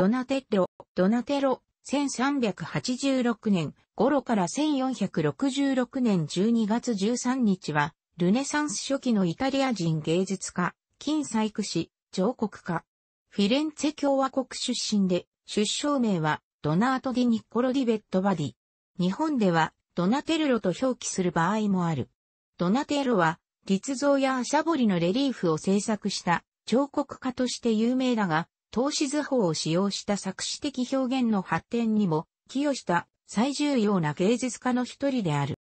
ドナテッロ、ドナテロ、1386年頃から1466年12月13日は、ルネサンス初期のイタリア人芸術家、金細工師、彫刻家。フィレンツェ共和国出身で、出生名は、ドナート・ディ・ニッコロ・ディ・ベット・バディ。日本では、ドナテルロと表記する場合もある。ドナテロは、立像やシャボリのレリーフを制作した彫刻家として有名だが、投資図法を使用した作詞的表現の発展にも寄与した最重要な芸術家の一人である。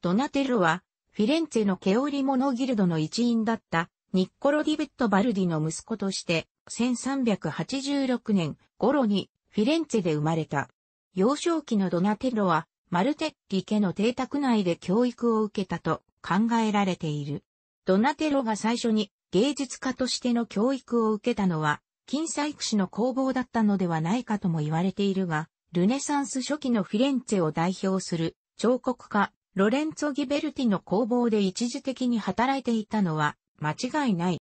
ドナテロは、フィレンツェの毛織物ギルドの一員だったニッコロ・ディベット・バルディの息子として、1386年頃にフィレンツェで生まれた。幼少期のドナテロは、マルテッリ家の邸宅内で教育を受けたと考えられている。ドナテロが最初に芸術家としての教育を受けたのは、金細工師の工房だったのではないかとも言われているが、ルネサンス初期のフィレンツェを代表する彫刻家、ロレンツォ・ギベルティの工房で一時的に働いていたのは間違いない。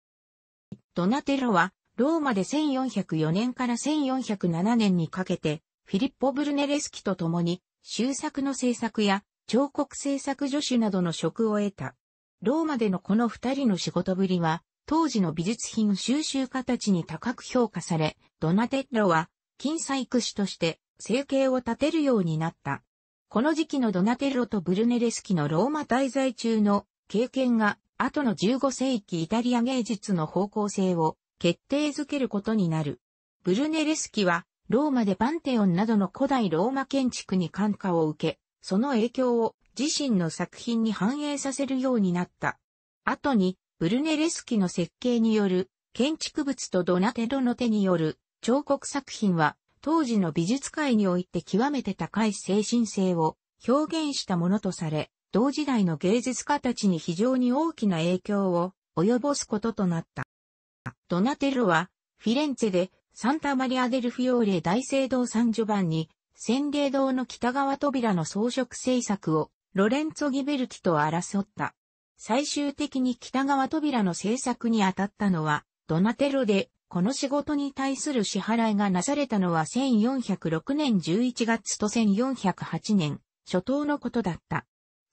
ドナテロは、ローマで1404年から1407年にかけて、フィリッポ・ブルネレスキと共に、修作の制作や彫刻制作助手などの職を得た。ローマでのこの二人の仕事ぶりは、当時の美術品収集家たちに高く評価され、ドナテッロは金細工師として生計を立てるようになった。この時期のドナテッロとブルネレスキのローマ滞在中の経験が後の15世紀イタリア芸術の方向性を決定づけることになる。ブルネレスキはローマでパンテオンなどの古代ローマ建築に感化を受け、その影響を自身の作品に反映させるようになった。後にブルネレスキの設計による建築物とドナテロの手による彫刻作品は当時の美術界において極めて高い精神性を表現したものとされ、同時代の芸術家たちに非常に大きな影響を及ぼすこととなった。ドナテロはフィレンツェでサンタマリア・デルフィオーレ大聖堂サンジョバンに洗礼堂の北側扉の装飾制作をロレンツォ・ギベルティと争った。最終的に北側扉の制作に当たったのは、ドナテロで、この仕事に対する支払いがなされたのは1406年11月と1408年、初頭のことだった。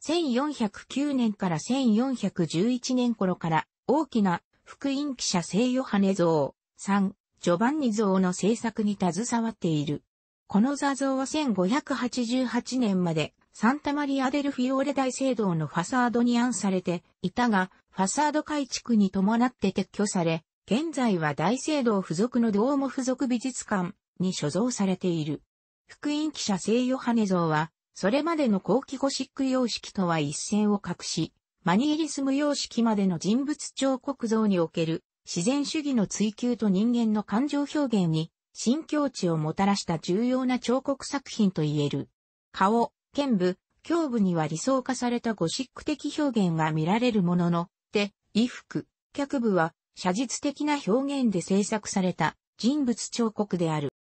1409年から1411年頃から、大きな福音記者聖ヨハネ像、3、ジョバンニ像の制作に携わっている。この座像は1588年までサンタマリアデルフィオーレ大聖堂のファサードに案されていたが、ファサード改築に伴って撤去され、現在は大聖堂付属のドーモ付属美術館に所蔵されている。福音記者聖ヨハネ像は、それまでの後期ゴシック様式とは一線を画し、マニエリスム様式までの人物彫刻像における自然主義の追求と人間の感情表現に新境地をもたらした重要な彫刻作品と言える。顔、剣部、胸部には理想化されたゴシック的表現が見られるものの、手、衣服、脚部は写実的な表現で制作された人物彫刻である。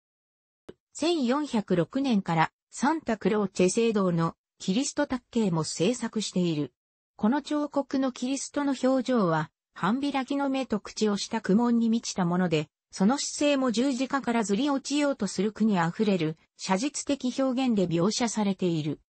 1406年からサンタクローチェ聖堂のキリスト卓形も制作している。この彫刻のキリストの表情は、半開きの目と口をした苦悶に満ちたもので、その姿勢も十字架からずり落ちようとする苦に溢れる、写実的表現で描写されている。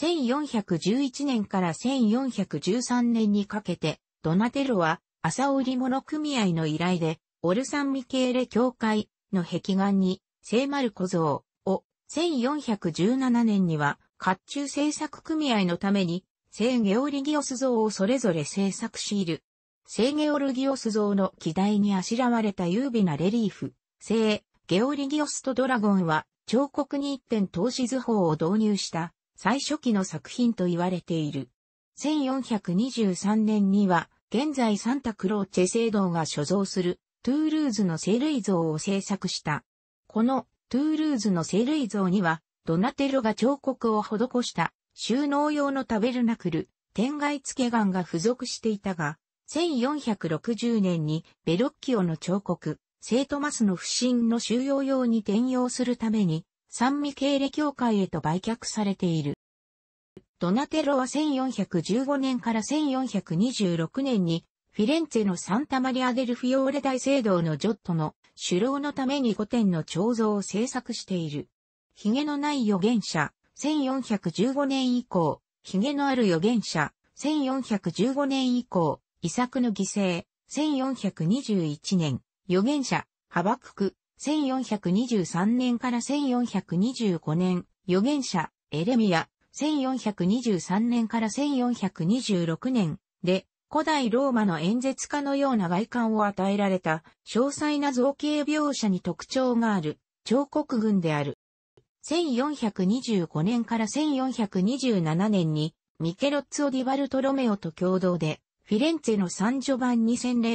1411年から1413年にかけて、ドナテロは、朝織物組合の依頼で、オルサンミケーレ教会の壁岩に、聖丸小像を、1417年には、甲冑製作組合のために、聖ゲオリギオス像をそれぞれ製作しいる。聖ゲオルギオス像の機体にあしらわれた優美なレリーフ、聖ゲオリギオスとドラゴンは彫刻に一点投資図法を導入した最初期の作品と言われている。1423年には現在サンタクローチェ聖堂が所蔵するトゥールーズの聖類像を制作した。このトゥールーズの聖類像にはドナテロが彫刻を施した収納用のタベルナクル、天外付け岩が付属していたが、1460年にベロッキオの彫刻、聖トマスの不信の収容用に転用するために、三味経歴教会へと売却されている。ドナテロは1415年から1426年に、フィレンツェのサンタマリア・デルフィオーレ大聖堂のジョットの首楼のために古典の彫像を制作している。髭のない預言者、1415年以降、髭のある預言者、1415年以降、遺作の犠牲、1421年、預言者、ハバクク、1423年から1425年、預言者、エレミア、1423年から1426年で、古代ローマの演説家のような外観を与えられた、詳細な造形描写に特徴がある、彫刻群である。1425年から1427年に、ミケロッツオ・ディバルトロメオと共同で、フィレンツェのサンジョバン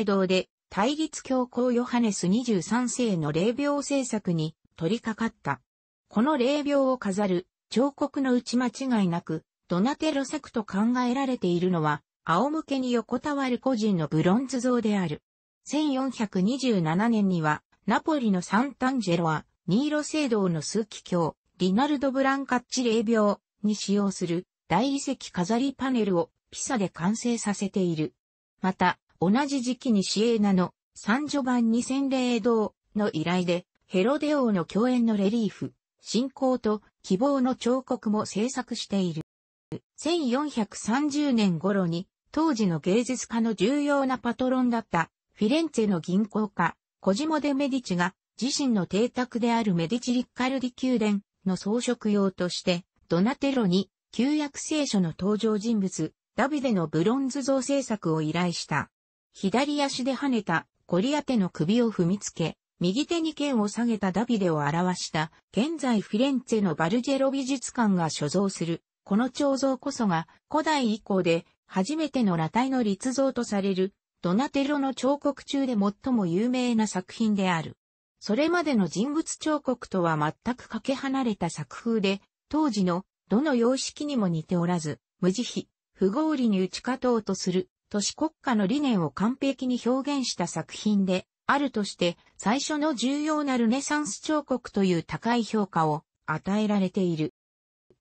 堂で、対立教皇ヨハネス23世の霊廟政策に取り掛かった。この霊廟を飾る彫刻のうち間違いなく、ドナテロ作と考えられているのは、仰向けに横たわる個人のブロンズ像である。1427年には、ナポリのサンタンジェロは、ニーロ聖堂の数奇教、リナルド・ブランカッチ霊廟に使用する大遺跡飾りパネルをピサで完成させている。また、同じ時期にシエーナの三女版二千霊堂の依頼で、ヘロデ王の共演のレリーフ、信仰と希望の彫刻も制作している。1430年頃に、当時の芸術家の重要なパトロンだったフィレンツェの銀行家、コジモデ・メディチが自身の邸宅であるメディチ・リッカルディ宮殿の装飾用として、ドナテロに旧約聖書の登場人物、ダビデのブロンズ像制作を依頼した。左足で跳ねたゴリアテの首を踏みつけ、右手に剣を下げたダビデを表した、現在フィレンツェのバルジェロ美術館が所蔵する、この彫像こそが古代以降で初めての裸体の立像とされる、ドナテロの彫刻中で最も有名な作品である。それまでの人物彫刻とは全くかけ離れた作風で、当時のどの様式にも似ておらず、無慈悲、不合理に打ち勝とうとする都市国家の理念を完璧に表現した作品であるとして最初の重要なルネサンス彫刻という高い評価を与えられている。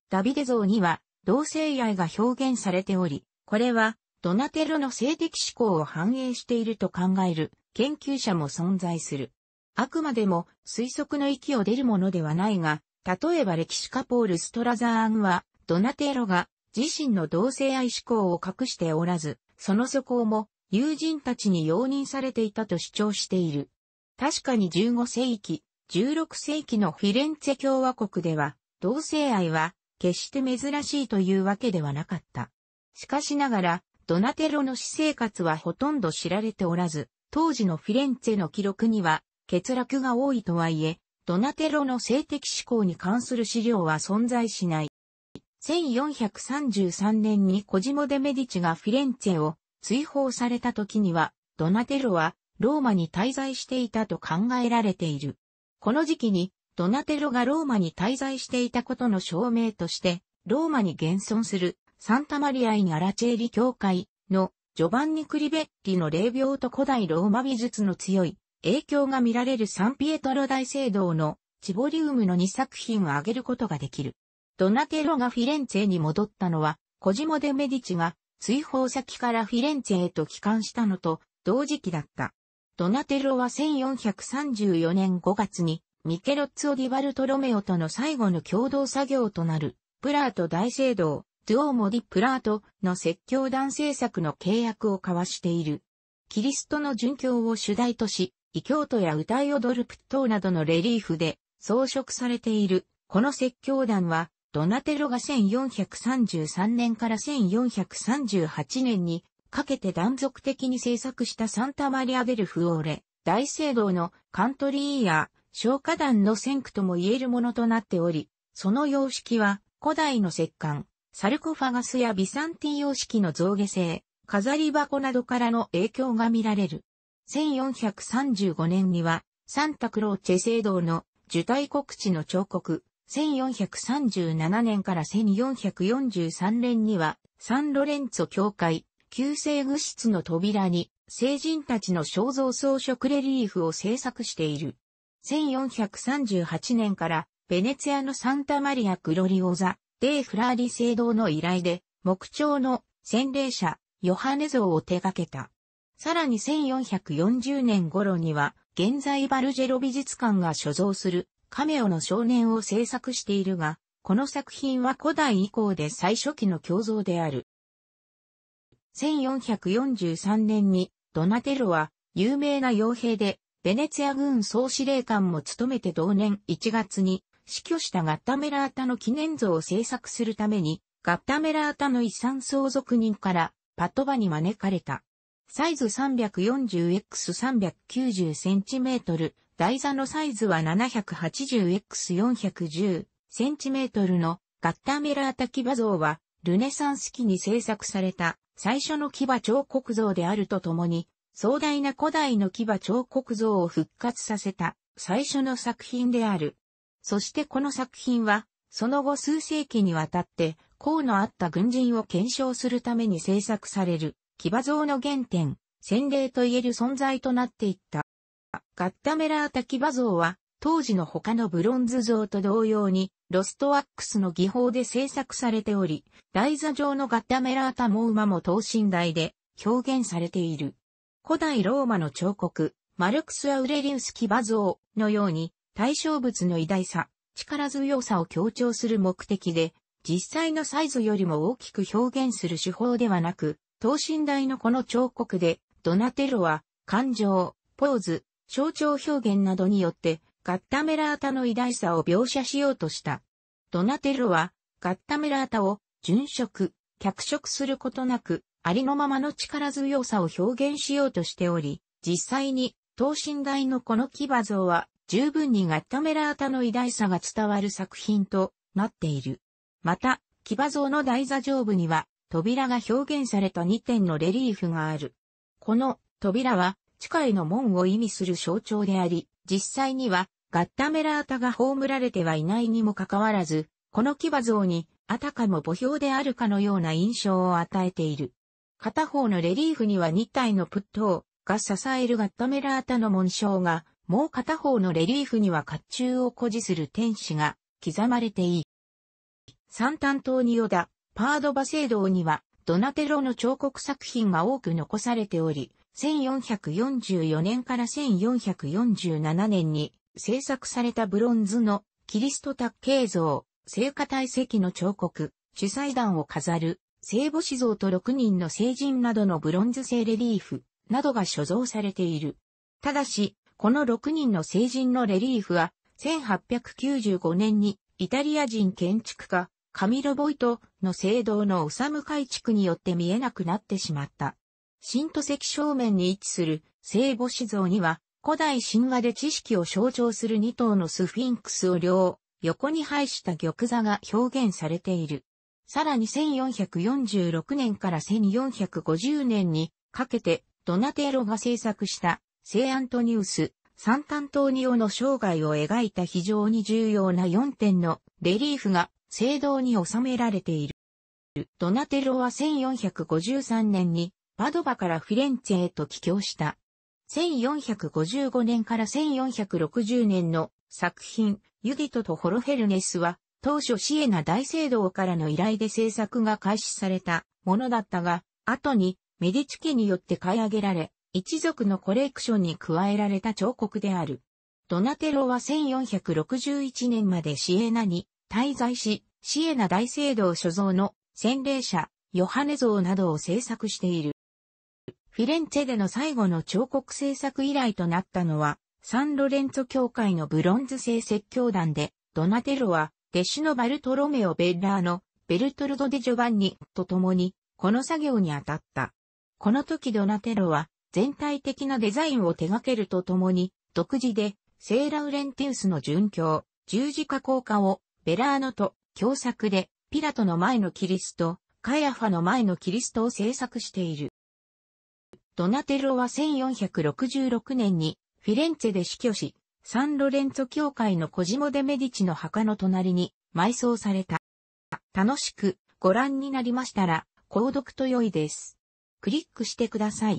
ダビデ像には同性愛が表現されており、これはドナテロの性的思考を反映していると考える研究者も存在する。あくまでも推測の域を出るものではないが、例えば歴史家ポール・ストラザーンは、ドナテロが自身の同性愛思考を隠しておらず、その素行も友人たちに容認されていたと主張している。確かに15世紀、16世紀のフィレンツェ共和国では、同性愛は決して珍しいというわけではなかった。しかしながら、ドナテロの私生活はほとんど知られておらず、当時のフィレンツェの記録には、欠落が多いとはいえ、ドナテロの性的思考に関する資料は存在しない。1433年にコジモ・デ・メディチがフィレンツェを追放された時には、ドナテロはローマに滞在していたと考えられている。この時期に、ドナテロがローマに滞在していたことの証明として、ローマに現存するサンタマリア・イン・アラチェーリ教会のジョバンニ・クリベッリの霊廟と古代ローマ美術の強い影響が見られるサンピエトロ大聖堂のチボリウムの2作品を挙げることができる。ドナテロがフィレンツェに戻ったのは、コジモデ・メディチが追放先からフィレンツェへと帰還したのと同時期だった。ドナテロは1434年5月にミケロッツオ・ディバルトロメオとの最後の共同作業となるプラート大聖堂、ドゥオーモディ・プラートの説教団制作の契約を交わしている。キリストの殉教を主題とし、異教徒や歌い踊るプットなどのレリーフで装飾されている。この説教団はドナテロが1433年から1438年にかけて断続的に制作したサンタマリア・デル・フオーレ、大聖堂のカントリーや消火団の先駆とも言えるものとなっており、その様式は古代の石棺、サルコファガスやビサンティン様式の造下性、飾り箱などからの影響が見られる。1435年にはサンタクローチェ聖堂の受胎告知の彫刻、1437年から1443年には、サンロレンツォ教会、旧制具室の扉に、聖人たちの肖像装飾レリーフを制作している。1438年から、ベネツィアのサンタマリア・クロリオザ・デー・フラーリ聖堂の依頼で、木彫の洗礼者、ヨハネ像を手掛けた。さらに1440年頃には、現在バルジェロ美術館が所蔵するカメオの少年を制作しているが、この作品は古代以降で最初期の共像である。1443年にドナテロは有名な傭兵で、ベネツィア軍総司令官も務めて同年1月に死去したガッタメラータの記念像を制作するために、ガッタメラータの遺産相続人からパトバに招かれた。サイズ 340x390cm、台座のサイズは 780x410cm のガッターメラータ牙像は、ルネサンス期に制作された最初の牙彫刻像であるとともに、壮大な古代の牙彫刻像を復活させた最初の作品である。そしてこの作品は、その後数世紀にわたって、功のあった軍人を検証するために制作される、騎馬像の原点、洗礼といえる存在となっていった。ガッタメラータキバ像は、当時の他のブロンズ像と同様に、ロストワックスの技法で制作されており、台座上のガッタメラータも馬も等身大で表現されている。古代ローマの彫刻、マルクス・アウレリウス騎馬像のように、対象物の偉大さ、力強さを強調する目的で、実際のサイズよりも大きく表現する手法ではなく、等身大のこの彫刻で、ドナテロは、感情、ポーズ、象徴表現などによって、ガッタメラータの偉大さを描写しようとした。ドナテロは、ガッタメラータを、殉職、脚色することなく、ありのままの力強さを表現しようとしており、実際に、等身大のこの騎馬像は、十分にガッタメラータの偉大さが伝わる作品となっている。また、騎馬像の台座上部には、扉が表現された2点のレリーフがある。この扉は、地いの門を意味する象徴であり、実際にはガッタメラータが葬られてはいないにもかかわらず、この騎馬像にあたかも墓標であるかのような印象を与えている。片方のレリーフには2体のプットが支えるガッタメラータの紋章が、もう片方のレリーフには甲冑を誇示する天使が刻まれていい。三担当によダ、パードバセド堂には、ドナテロの彫刻作品が多く残されており、1444年から1447年に制作されたブロンズのキリスト卓形像、聖火体石の彫刻、主祭壇を飾る、聖母子像と6人の聖人などのブロンズ製レリーフなどが所蔵されている。ただし、この6人の聖人のレリーフは、1895年にイタリア人建築家、カミロ・ボイトの聖堂のオサム改築によって見えなくなってしまった。新都石正面に位置する聖母子像には、古代神話で知識を象徴する二頭のスフィンクスを両横に配した玉座が表現されている。さらに1446年から1450年にかけてドナテーロが制作した聖アントニウス、サンタントーニオの生涯を描いた非常に重要な4点のレリーフが聖堂に収められている。ドナテロは1453年にパドバからフィレンツェへと帰郷した。1455年から1460年の作品、ユディトとホロヘルネスは、当初シエナ大聖堂からの依頼で制作が開始されたものだったが、後にメディチ家によって買い上げられ、一族のコレクションに加えられた彫刻である。ドナテロは1461年までシエナに滞在し、シエナ大聖堂所蔵の洗礼者、ヨハネ像などを制作している。フィレンツェでの最後の彫刻制作以来となったのは、サンロレンツォ教会のブロンズ製説教団で、ドナテロは、弟子のバルトロメオ・ベッラーの、ベルトルド・デ・ジョバンニと共に、この作業に当たった。この時ドナテロは、全体的なデザインを手掛けるとともに、独自で、セーラウレンティウスの殉教、十字架効果を、ベラーノと、共作で、ピラトの前のキリスト、カヤファの前のキリストを制作している。ドナテロは1466年にフィレンツェで死去し、サンロレンツォ教会のコジモデメディチの墓の隣に埋葬された。楽しくご覧になりましたら、購読と良いです。クリックしてください。